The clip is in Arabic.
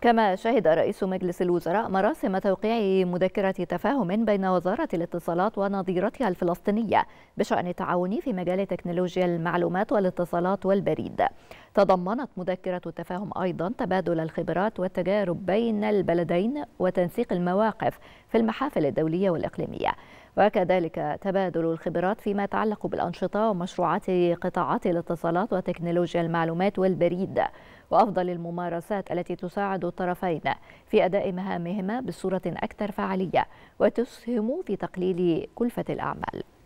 كما شهد رئيس مجلس الوزراء مراسم توقيع مذكرة تفاهم بين وزارة الاتصالات ونظيرتها الفلسطينية بشأن التعاون في مجال تكنولوجيا المعلومات والاتصالات والبريد تضمنت مذكرة التفاهم أيضا تبادل الخبرات والتجارب بين البلدين وتنسيق المواقف في المحافل الدولية والإقليمية وكذلك تبادل الخبرات فيما يتعلق بالأنشطة ومشروعات قطاعات الاتصالات وتكنولوجيا المعلومات والبريد وأفضل الممارسات التي تساعد الطرفين في أداء مهامهما بصورة أكثر فعالية وتسهم في تقليل كلفة الأعمال